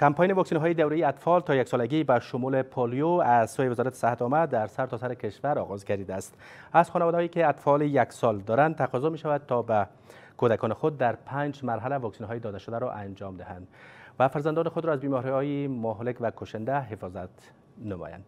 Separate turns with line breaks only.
کمپاین واکسین های دوره اطفال تا یک سالگی با شمول پولیو از سوی وزارت صحت آمد در سرتاسر سر کشور آغاز گردیده است از خانواده هایی که اطفال یک سال دارند تقاضا می شود تا به کودکان خود در پنج مرحله واکسن های داده شده را انجام دهند و فرزندان خود را از بیماری های مهلک و کشنده حفاظت نمایند